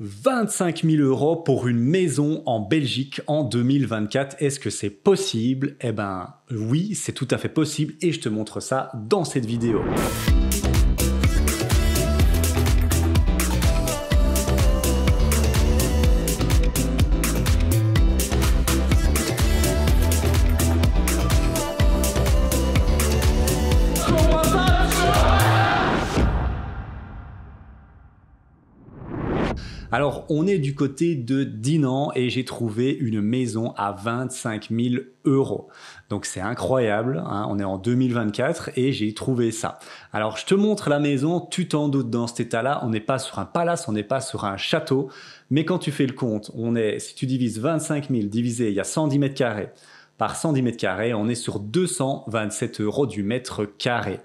25 000 euros pour une maison en Belgique en 2024, est-ce que c'est possible Eh ben oui, c'est tout à fait possible et je te montre ça dans cette vidéo. Alors, on est du côté de Dinan et j'ai trouvé une maison à 25 000 euros. Donc, c'est incroyable. Hein. on est en 2024 et j'ai trouvé ça. Alors, je te montre la maison. Tu t'en doutes dans cet état-là. On n'est pas sur un palace, on n'est pas sur un château. Mais quand tu fais le compte, on est, si tu divises 25 000 divisé, il y a 110 mètres carrés par 110 mètres carrés, on est sur 227 euros du mètre carré.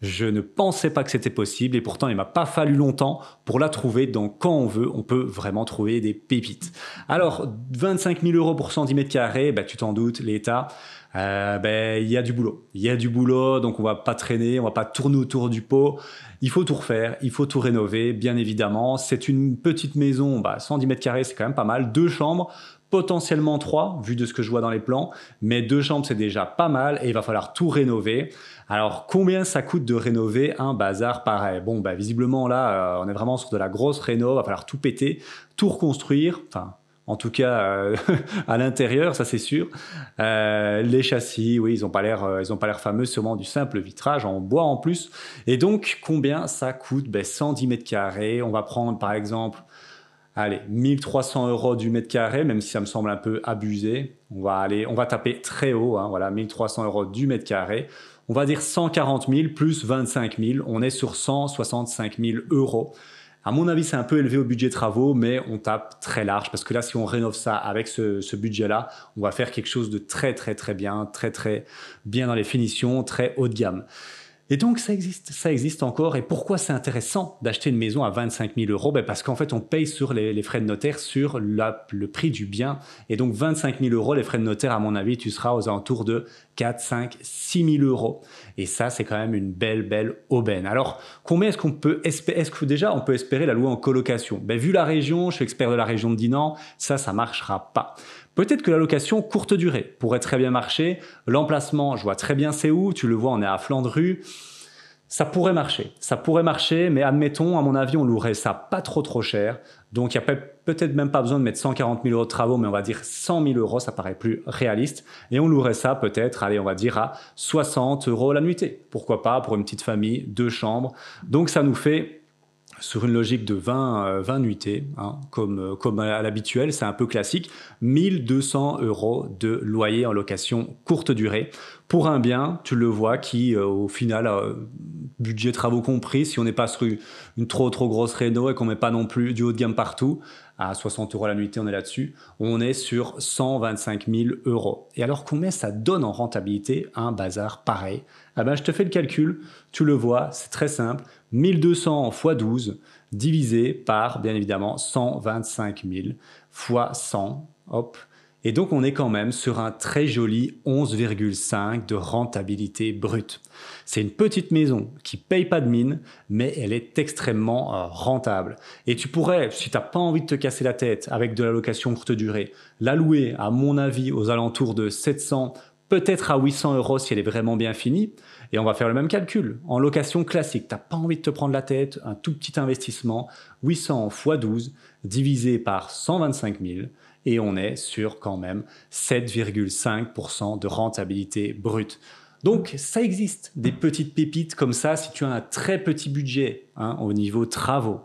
Je ne pensais pas que c'était possible et pourtant il m'a pas fallu longtemps pour la trouver. Donc quand on veut, on peut vraiment trouver des pépites. Alors 25 000 euros pour 110 mètres carrés, bah, tu t'en doutes, l'État, euh, bah, il y a du boulot. Il y a du boulot, donc on va pas traîner, on va pas tourner autour du pot. Il faut tout refaire, il faut tout rénover, bien évidemment. C'est une petite maison, 110 bah, mètres carrés, c'est quand même pas mal. Deux chambres, potentiellement trois, vu de ce que je vois dans les plans, mais deux chambres c'est déjà pas mal et il va falloir tout rénover. Alors combien ça coûte de rénover un bazar pareil Bon, bah visiblement là, euh, on est vraiment sur de la grosse réno, va falloir tout péter, tout reconstruire, enfin en tout cas euh, à l'intérieur, ça c'est sûr. Euh, les châssis, oui, ils n'ont pas l'air, ils ont pas l'air fameux, sûrement du simple vitrage en bois en plus. Et donc, combien ça coûte ben, 110 mètres carrés. On va prendre par exemple allez, 1300 euros du mètre carré, même si ça me semble un peu abusé. On va aller, on va taper très haut, hein, voilà, 1300 euros du mètre carré. On va dire 140 000 plus 25 000. On est sur 165 000 euros. À mon avis, c'est un peu élevé au budget travaux, mais on tape très large parce que là, si on rénove ça avec ce, ce budget-là, on va faire quelque chose de très, très, très bien, très, très bien dans les finitions, très haut de gamme. Et donc ça existe, ça existe encore. Et pourquoi c'est intéressant d'acheter une maison à 25 000 euros ben Parce qu'en fait, on paye sur les, frais de notaire sur le prix du bien. Et donc 25 000 euros, les frais de notaire, à mon avis, tu seras aux alentours de 4, 5, 6 000 euros. Et ça, c'est quand même une belle, belle aubaine. Alors, combien est-ce qu'on peut Est-ce que déjà on peut espérer la louer en colocation ben, Vu la région, je suis expert de la région de Dinan, ça, ça marchera pas. Peut-être que la location courte durée pourrait très bien marcher. L'emplacement, je vois très bien c'est où, tu le vois, on est à Flandru. Ça pourrait marcher, ça pourrait marcher, mais admettons, à mon avis, on louerait ça pas trop trop cher. Donc il n'y a peut-être même pas besoin de mettre 140 000 euros de travaux, mais on va dire 100 000 euros, ça paraît plus réaliste. Et on louerait ça peut-être, allez, on va dire à 60 euros la nuitée. Pourquoi pas pour une petite famille, deux chambres. Donc ça nous fait sur une logique de 20, 20 euh, nuitées, hein, comme, euh, comme à l'habituel, c'est un peu classique, 1200 euros de loyer en location courte durée pour un bien, tu le vois, qui euh, au final, budget travaux compris, si on n'est pas sur une trop trop grosse réno et qu'on met pas non plus du haut de gamme partout, à 60 euros la nuitée, on est là-dessus, on est sur 125 000 euros. Et alors combien ça donne en rentabilité un bazar pareil ah ben, Je te fais le calcul, tu le vois, c'est très simple, 1200 x 12 divisé par, bien évidemment, 125 000 x 100, hop, et donc on est quand même sur un très joli 11,5 de rentabilité brute. C'est une petite maison qui paye pas de mine, mais elle est extrêmement euh, rentable. Et tu pourrais, si tu n'as pas envie de te casser la tête avec de la location courte durée, la louer à mon avis aux alentours de 700, peut-être à 800 euros si elle est vraiment bien finie. Et on va faire le même calcul. En location classique, tu n'as pas envie de te prendre la tête, un tout petit investissement, 800 x 12 divisé par 125 000, et on est sur quand même 7,5% de rentabilité brute. Donc ça existe, des petites pépites comme ça, si tu as un très petit budget hein, au niveau travaux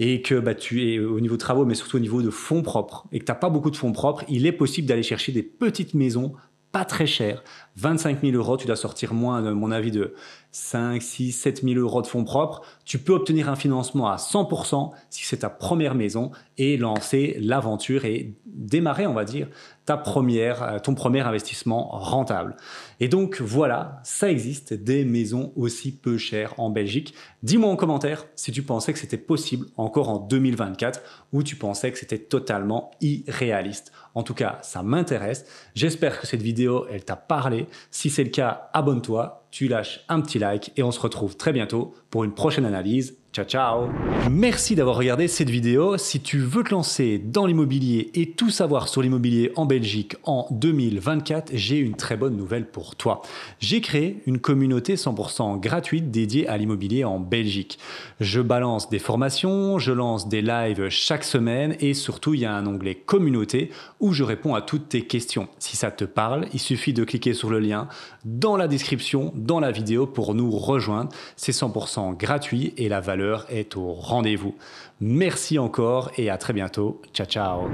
et que bah, tu es au niveau travaux, mais surtout au niveau de fonds propres, et que tu n'as pas beaucoup de fonds propres, il est possible d'aller chercher des petites maisons pas très chères. 25 000 euros, tu dois sortir moins, à euh, mon avis, de 5, 6, 7 000 euros de fonds propres, tu peux obtenir un financement à 100% si c'est ta première maison et lancer l'aventure et démarrer, on va dire, ta première, euh, ton premier investissement rentable. Et donc voilà, ça existe des maisons aussi peu chères en Belgique. Dis-moi en commentaire si tu pensais que c'était possible encore en 2024 ou tu pensais que c'était totalement irréaliste. En tout cas, ça m'intéresse. J'espère que cette vidéo, elle t'a parlé. Si c'est le cas, abonne-toi tu lâches un petit like et on se retrouve très bientôt pour une prochaine analyse. Ciao ciao Merci d'avoir regardé cette vidéo. Si tu veux te lancer dans l'immobilier et tout savoir sur l'immobilier en Belgique en 2024, j'ai une très bonne nouvelle pour toi. J'ai créé une communauté 100% gratuite dédiée à l'immobilier en Belgique. Je balance des formations, je lance des lives chaque semaine et surtout il y a un onglet communauté où je réponds à toutes tes questions. Si ça te parle, il suffit de cliquer sur le lien dans la description, dans la vidéo pour nous rejoindre. C'est 100% gratuit et la valeur est au rendez-vous. Merci encore et à très bientôt. Ciao ciao.